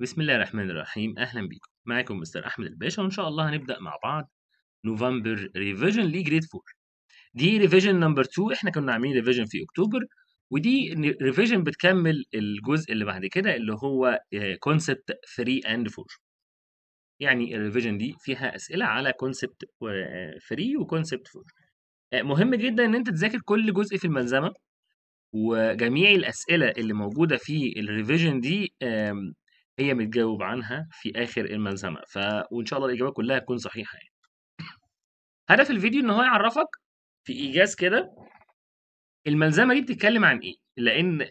بسم الله الرحمن الرحيم أهلا بيكم معاكم مستر أحمد الباشا وإن شاء الله هنبدأ مع بعض نوفمبر ريفيجن لي جريد 4 دي ريفيجن نمبر 2 إحنا كنا عاملين ريفيجن في أكتوبر ودي ريفيجن بتكمل الجزء اللي بعد كده اللي هو كونسبت 3 اند 4 يعني الريفيجن دي فيها أسئلة على كونسبت 3 وكونسبت 4 مهم جدا إن أنت تذاكر كل جزء في الملزمة وجميع الأسئلة اللي موجودة في الريفيجن دي هي متجاوب عنها في آخر الملزمة ف وإن شاء الله الإجابة كلها تكون صحيحة يعني. هدف الفيديو إن هو يعرفك في إيجاز كده الملزمة دي بتتكلم عن إيه؟ لأن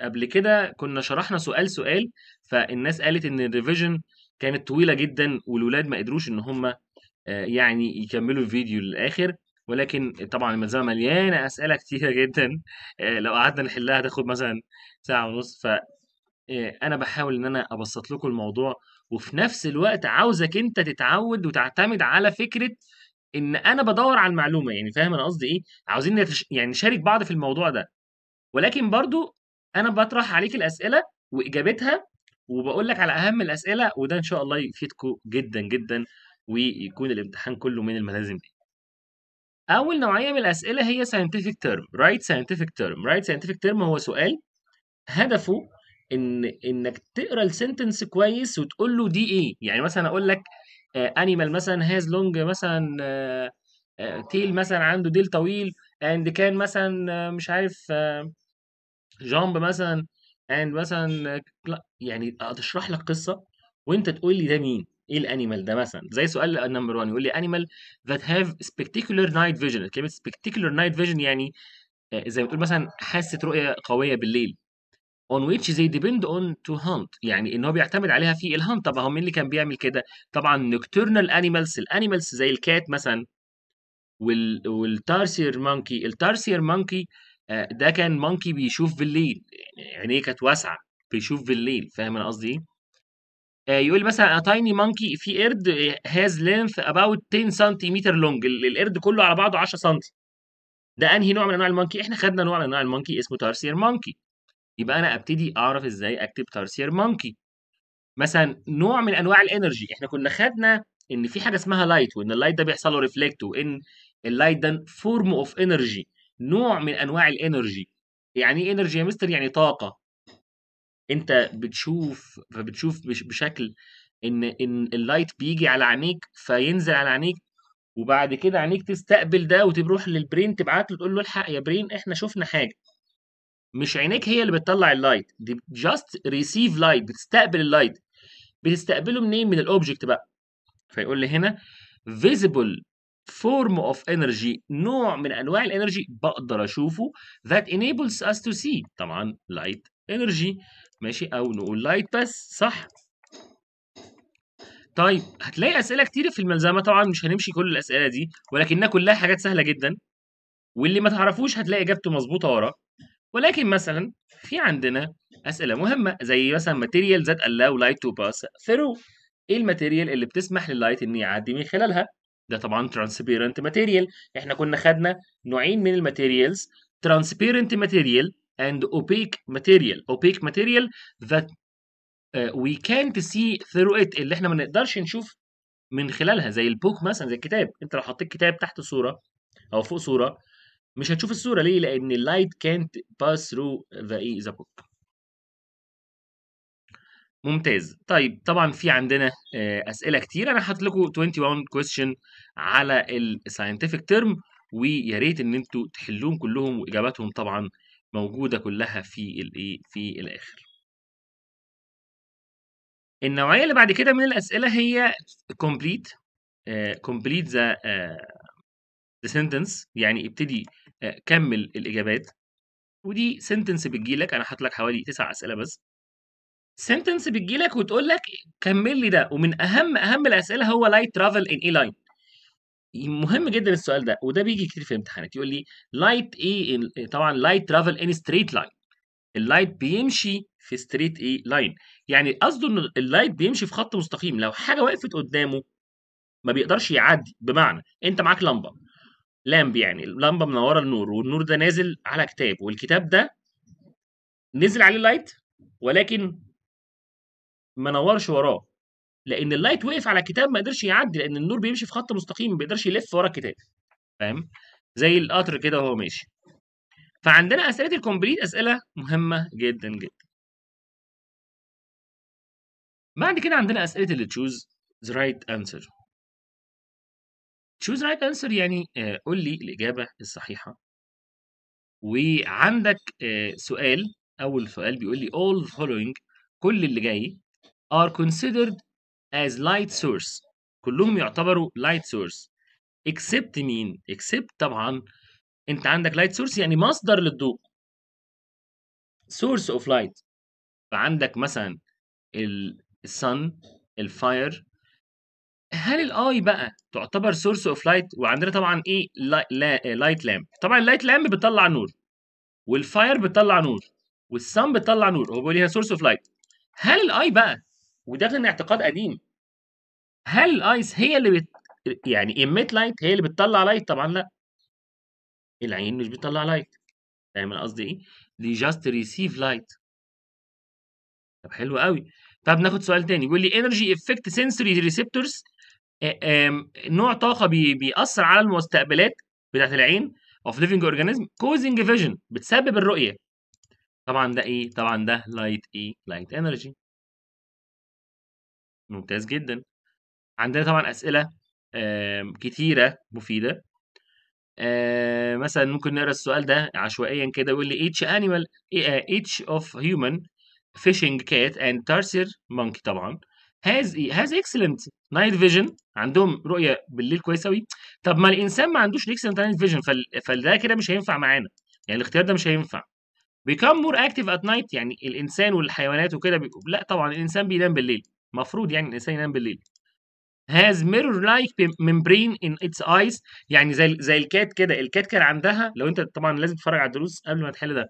قبل كده كنا شرحنا سؤال سؤال فالناس قالت إن الريفيجن كانت طويلة جدا والولاد ما قدروش إن هم آه، يعني يكملوا الفيديو للآخر ولكن طبعا الملزمه مليانه اسئله كتيره جدا آه، لو قعدنا نحلها هتاخد مثلا ساعه ونص آه، انا بحاول ان انا ابسط لكم الموضوع وفي نفس الوقت عاوزك انت تتعود وتعتمد على فكره ان انا بدور على المعلومه يعني فاهم انا قصدي ايه عاوزين نتش... يعني نشارك بعض في الموضوع ده ولكن برضو انا بطرح عليك الاسئله واجابتها وبقول لك على اهم الاسئله وده ان شاء الله يفيدكم جدا جدا ويكون الامتحان كله من الملازم دي اول نوعيه من الاسئله هي scientific term right scientific term right scientific term هو سؤال هدفه ان انك تقرا السنتنس كويس وتقول له دي ايه يعني مثلا اقول لك انيمال آه، مثلا هاز لونج مثلا تيل آه، آه، مثلا عنده ديل طويل اند كان مثلا مش عارف جامب مثلا اند مثلا يعني اشرح لك قصه وانت تقول لي ده مين ايه الانيمال ده مثلا زي سؤال نمبر 1 يقول لي انيمال ذات هاف سبكتيكولر نايت فيجن كلمه سبكتيكولر نايت فيجن يعني زي ما تقول مثلا حاسه رؤيه قويه بالليل on which they depend on to hunt يعني ان هو بيعتمد عليها في الهانت طب هو مين اللي كان بيعمل كده طبعا نكتورنال انيمالز الانيمالز زي الكات مثلا وال والتارسير مونكي التارسير مونكي ده كان مونكي بيشوف بالليل يعني عينيه كانت واسعه بيشوف بالليل فاهم انا قصدي ايه آه، يقول مثلا تايني monkey في قرد هاز لينث about 10 cm لونج القرد كله على بعضه 10 سم ده انهي نوع من انواع المونكي احنا خدنا نوع من انواع المونكي اسمه تارسير مونكي يبقى أنا أبتدي أعرف إزاي أكتب تارسير مونكي مثلا نوع من أنواع الإنرجي إحنا كنا خدنا إن في حاجة اسمها لايت وإن اللايت ده بيحصل له ريفلكت وإن اللايت ده فورم أوف إنرجي نوع من أنواع الإنرجي يعني إيه إنرجي يا مستر يعني طاقة أنت بتشوف فبتشوف بشكل ان ان اللايت بيجي على عينيك فينزل على عينيك وبعد كده عينيك تستقبل ده وتروح للبرين تبعت له تقول له الحق يا برين احنا شفنا حاجه مش عينيك هي اللي بتطلع اللايت دي جاست ريسيف لايت بتستقبل اللايت بتستقبله منين من الاوبجكت بقى فيقول لي هنا فيزيبل فورم اوف انرجي نوع من انواع الانرجي بقدر اشوفه ذات انيبلز اس تو سي طبعا لايت انرجي ماشي او نقول لايت بس صح طيب هتلاقي اسئله كتير في الملزمه طبعا مش هنمشي كل الاسئله دي ولكنها كلها حاجات سهله جدا واللي ما تعرفوش هتلاقي اجابته مظبوطه وراك ولكن مثلا في عندنا اسئله مهمه زي مثلا ماتيريال ذات allow light to pass through ايه الماتيريال اللي بتسمح لللايت ان يعدي من خلالها ده طبعا ترانسبيرنت ماتيريال احنا كنا خدنا نوعين من الماتيريالز ترانسبيرنت ماتيريال اند اوبيك ماتيريال اوبيك ماتيريال ذات وي كانت سي ثرو ات اللي احنا ما نقدرش نشوف من خلالها زي البوك مثلا زي الكتاب انت لو حطيت كتاب تحت صوره او فوق صوره مش هتشوف الصورة ليه؟ لأن اللايت كانت باس ثرو ذا اي ذا بوك. ممتاز طيب طبعا في عندنا آه، أسئلة كتير أنا حاطط لكم 21 question على الساينتفك تيرم ويا ريت إن أنتوا تحلوهم كلهم وإجاباتهم طبعا موجودة كلها في الإيه e، في الآخر. النوعية اللي بعد كده من الأسئلة هي complete uh, complete the uh, the sentence يعني ابتدي آه، كمل الإجابات ودي sentence بتجيلك أنا حاطط لك حوالي تسع أسئلة بس sentence بتجيلك وتقول لك كمل لي ده ومن أهم أهم الأسئلة هو light travel in a line مهم جدا السؤال ده وده بيجي كتير في الامتحانات يقول لي لايت ايه طبعا لايت ترافل ان ستريت لاين اللايت بيمشي في ستريت ايه لاين يعني قصده ان اللايت بيمشي في خط مستقيم لو حاجه وقفت قدامه ما بيقدرش يعدي بمعنى انت معاك لمبه لامب يعني اللمبه منوره النور والنور ده نازل على كتاب والكتاب ده نزل عليه لايت ولكن ما نورش وراه لان اللايت وقف على الكتاب ما قدرش يعدي لان النور بيمشي في خط مستقيم ما بيقدرش يلف ورا الكتاب فاهم زي القطر كده وهو ماشي فعندنا اسئله الكومبليت اسئله مهمه جدا جدا بعد كده عندنا اسئله اللي تشوز ذا رايت انسر choose right answer يعني آه، قول لي الإجابة الصحيحة وعندك آه، سؤال أول سؤال بيقول لي all the following كل اللي جاي are considered as light source كلهم يعتبروا light source except مين except طبعا انت عندك light source يعني مصدر للضوء source of light فعندك مثلا ال sun الفاير هل الاي بقى تعتبر سورس اوف لايت وعندنا طبعا ايه لايت لامب آه، طبعا اللايت لامب بتطلع نور والفاير بتطلع نور والسن بتطلع نور هو بيقول هي سورس اوف لايت هل الاي بقى وده كان اعتقاد قديم هل الايس هي اللي بت... يعني ايميت لايت هي اللي بتطلع لايت طبعا لا العين مش بتطلع لايت فاهم انا قصدي ايه دي جاست ريسيف لايت طب حلو قوي طب ناخد سؤال تاني بيقول لي انرجي افكت سنسوري ريسبتورز نوع طاقه بيأثر على المستقبلات بتاعت العين اوف ليفنج اورجانيزم كوزنج فيجن بتسبب الرؤيه طبعا ده ايه طبعا ده لايت ايه لايت انرجي ممتاز جدا عندنا طبعا اسئله كتيره مفيده مثلا ممكن نقرا السؤال ده عشوائيا كده ويقول لي each animal إيه، each of human fishing cat and tarsier monkey طبعا هاز ايه هاز اكسلنت نايت فيجن عندهم رؤيه بالليل كويسه قوي طب ما الانسان ما عندوش اكسلنت نايت فيجن فده كده مش هينفع معانا يعني الاختيار ده مش هينفع become more active at night يعني الانسان والحيوانات وكده بي... لا طبعا الانسان بينام بالليل المفروض يعني الانسان ينام بالليل has mirror like membrane in its eyes يعني زي زي الكات كده الكات كان عندها لو انت طبعا لازم تتفرج على الدروس قبل ما تحل ده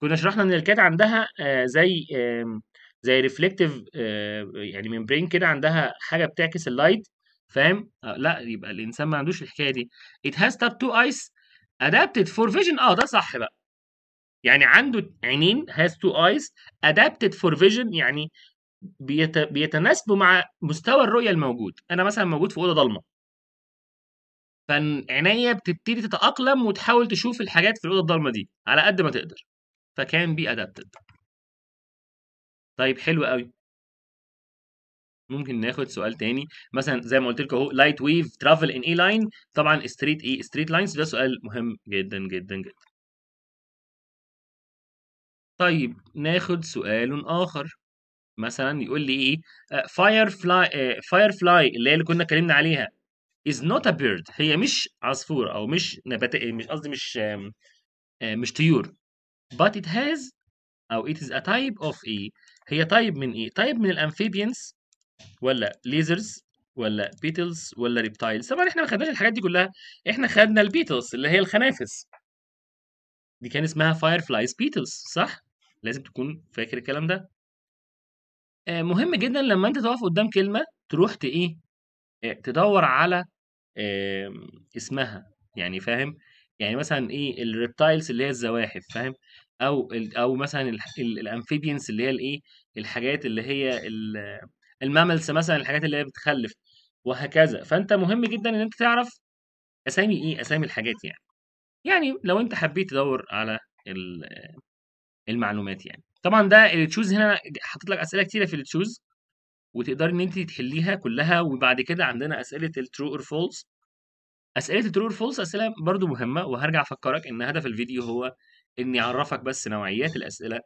كنا شرحنا ان الكات عندها آه زي آه زي ريفلكتيف آه، يعني ميمبرين كده عندها حاجه بتعكس اللايت فاهم آه، لا يبقى الانسان ما عندوش الحكايه دي it has تاب two eyes adapted for vision اه ده صح بقى يعني عنده عينين has two eyes adapted for vision يعني بيت... بيتناسبوا مع مستوى الرؤيه الموجود انا مثلا موجود في اوضه ضلمه فعينيا بتبتدي تتاقلم وتحاول تشوف الحاجات في الاوضه الضلمه دي على قد ما تقدر فكان بي ادابتد طيب حلو قوي ممكن ناخد سؤال تاني مثلا زي ما قلت لكم اهو لايت ويف ترافل ان اي لاين طبعا ستريت ايه ستريت لاينز ده سؤال مهم جدا جدا جدا طيب ناخد سؤال اخر مثلا يقول لي ايه فاير فلاي فاير فلاي اللي هي اللي كنا اتكلمنا عليها is not a bird هي مش عصفور او مش نبات آه، مش قصدي مش آه، آه، مش طيور but it has او it is a type of a هي طيب من ايه؟ طيب من الامفيبينز ولا ليزرز ولا بيتلز ولا ريبتايلز طبعا احنا ما خدناش الحاجات دي كلها احنا خدنا البيتلز اللي هي الخنافس دي كان اسمها فاير فلايز بيتلز صح؟ لازم تكون فاكر الكلام ده آه، مهم جدا لما انت تقف قدام كلمه تروح ايه آه، تدور على اسمها يعني فاهم يعني مثلا ايه الريبتايلز اللي هي الزواحف فاهم او او مثلا الامفيبينس اللي هي الايه الحاجات اللي هي الماملز مثلا الحاجات اللي هي بتخلف وهكذا فانت مهم جدا ان انت تعرف اسامي ايه اسامي الحاجات يعني يعني لو انت حبيت تدور على المعلومات يعني طبعا ده التشوز هنا حاطط لك اسئله كتيره في التشوز وتقدر ان انت تحليها كلها وبعد كده عندنا اسئله الترو اور فولس اسئله الترو اور فولس اسئله برضو مهمه وهرجع افكرك ان هدف الفيديو هو إني أعرفك بس نوعيات الأسئلة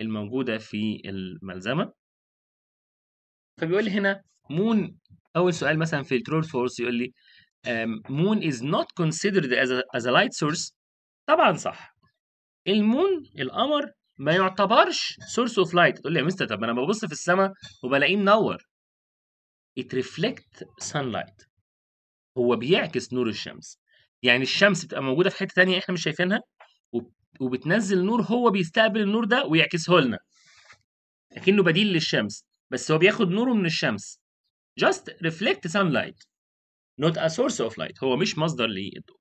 الموجودة في الملزمة فبيقول لي هنا مون أول سؤال مثلا في الترول فورس يقول لي مون is not considered as a, لايت سورس light source طبعا صح المون القمر ما يعتبرش سورس اوف لايت تقول لي يا مستر طب انا ببص في السماء وبلاقيه منور it سان sunlight هو بيعكس نور الشمس يعني الشمس بتبقى موجوده في حته ثانيه احنا مش شايفينها وبتنزل نور هو بيستقبل النور ده ويعكسه لنا لكنه بديل للشمس بس هو بياخد نوره من الشمس just reflect sunlight not a source of light هو مش مصدر للضوء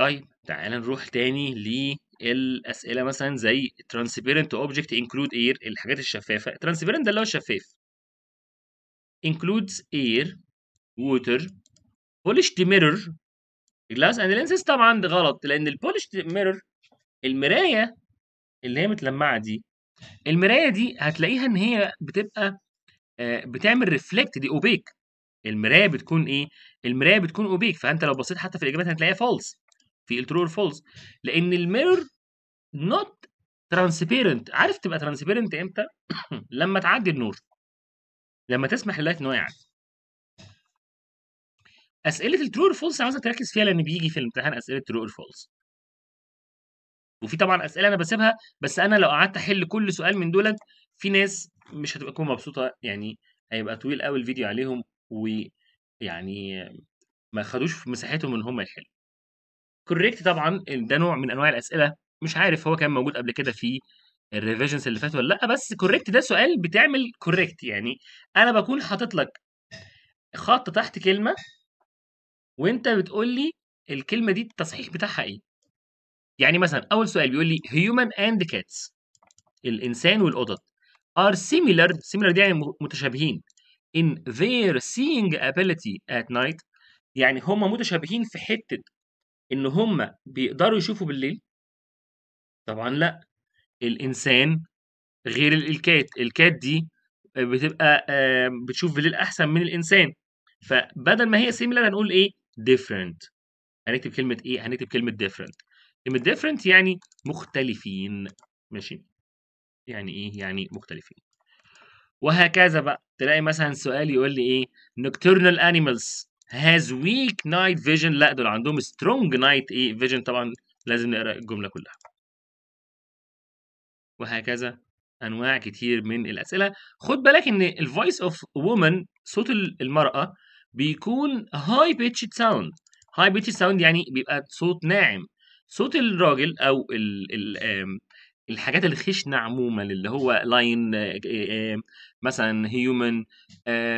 طيب تعال نروح تاني للأسئلة مثلا زي transparent object include air الحاجات الشفافة transparent ده اللي هو شفاف includes air water polished mirror الجلاس اند لينسز طبعا ده غلط لان البولش ميرور المرايه اللي هي متلمعه دي المرايه دي هتلاقيها ان هي بتبقى آه، بتعمل ريفلكت دي اوبيك المرايه بتكون ايه المرايه بتكون اوبيك فانت لو بصيت حتى في الاجابات هتلاقيها فولس في الترو فولس لان الميرور نوت ترانسبيرنت عارف تبقى ترانسبيرنت امتى لما تعدي النور لما تسمح للايت ان هو يعدي اسئله الترو اور فولس عاوزك تركز فيها لان بيجي في الامتحان اسئله ترو اور فولس وفي طبعا اسئله انا بسيبها بس انا لو قعدت احل كل سؤال من دولت في ناس مش هتبقى تكون مبسوطه يعني هيبقى طويل قوي الفيديو عليهم ويعني ما خدوش في مساحتهم ان هم يحلوا كوريكت طبعا ده نوع من انواع الاسئله مش عارف هو كان موجود قبل كده في الريفيجنز اللي فاتوا ولا لا بس كوريكت ده سؤال بتعمل كوريكت يعني انا بكون حاطط لك خط تحت كلمه وانت بتقول لي الكلمه دي التصحيح بتاعها ايه يعني مثلا اول سؤال بيقول لي human and cats الانسان والقطط are similar similar دي يعني متشابهين in their seeing ability at night يعني هم متشابهين في حته ان هم بيقدروا يشوفوا بالليل طبعا لا الانسان غير الكات الكات دي بتبقى بتشوف بالليل احسن من الانسان فبدل ما هي سيميلر هنقول ايه different هنكتب كلمة إيه؟ هنكتب كلمة different كلمة different يعني مختلفين ماشي يعني إيه؟ يعني مختلفين وهكذا بقى تلاقي مثلا سؤال يقول لي إيه؟ nocturnal animals has weak night vision لا دول عندهم strong night إيه vision طبعا لازم نقرأ الجملة كلها وهكذا انواع كتير من الاسئله خد بالك ان الفويس اوف وومن صوت المراه بيكون هاي بيتش ساوند هاي بيتش ساوند يعني بيبقى صوت ناعم صوت الراجل او الـ الـ الحاجات الخشنه عموما اللي هو لاين مثلا هيومن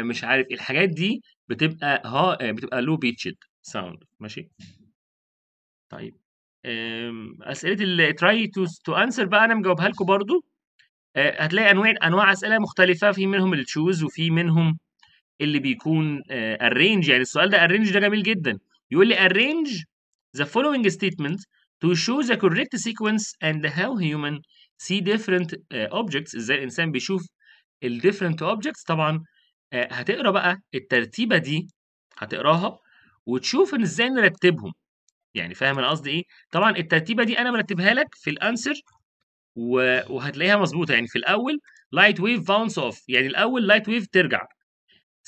مش عارف الحاجات دي بتبقى ها بتبقى لو بيتشد ساوند ماشي طيب اسئله التراي تو تو انسر بقى انا مجاوبها لكم برضو آه، هتلاقي انواع انواع اسئله مختلفه في منهم التشوز وفي منهم اللي بيكون ارينج آه، يعني السؤال ده ارينج ده جميل جدا يقول لي ارينج ذا فولوينج ستيتمنت تو شو ذا كوريكت سيكونس اند هاو هيومن سي ديفرنت اوبجكتس ازاي الانسان بيشوف الديفرنت اوبجكتس طبعا آه، هتقرا بقى الترتيبه دي هتقراها وتشوف ان ازاي نرتبهم يعني فاهم انا قصدي ايه طبعا الترتيبه دي انا مرتبها لك في الانسر وهتلاقيها مظبوطه يعني في الاول لايت ويف باونس اوف يعني الاول لايت ويف ترجع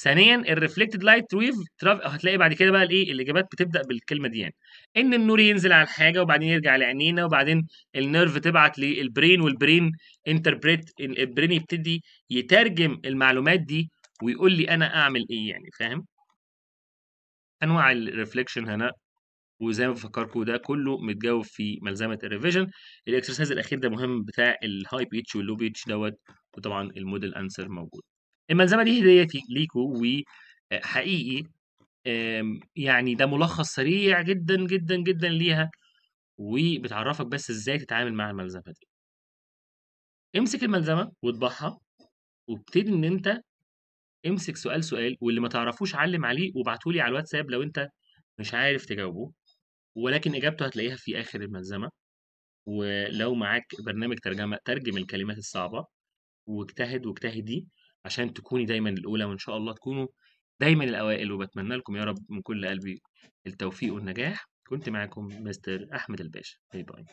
ثانيا الريفلكتد لايت ويف هتلاقي بعد كده بقى الايه الاجابات بتبدا بالكلمه دي يعني ان النور ينزل على الحاجه وبعدين يرجع لعينينا وبعدين النيرف تبعت للبرين والبرين انتربريت البرين يبتدي يترجم المعلومات دي ويقول لي انا اعمل ايه يعني فاهم انواع الريفلكشن هنا وزي ما بفكركم ده كله متجاوب في ملزمه الريفيجن الاكسرسايز الاخير ده مهم بتاع الهاي بيتش واللو بيتش دوت وطبعا الموديل انسر موجود الملزمه دي هديتي ليكوا وحقيقي يعني ده ملخص سريع جدا جدا جدا ليها وبتعرفك بس ازاي تتعامل مع الملزمه دي امسك الملزمه واطبعها وابتدي ان انت امسك سؤال سؤال واللي ما تعرفوش علم عليه وابعته لي على الواتساب لو انت مش عارف تجاوبه ولكن اجابته هتلاقيها في اخر الملزمه ولو معاك برنامج ترجمه ترجم الكلمات الصعبه واجتهد واجتهدي عشان تكوني دايما الأولى وإن شاء الله تكونوا دايما الأوائل وبتمنى لكم يا رب من كل قلبي التوفيق والنجاح كنت معاكم مستر أحمد الباشا باي باي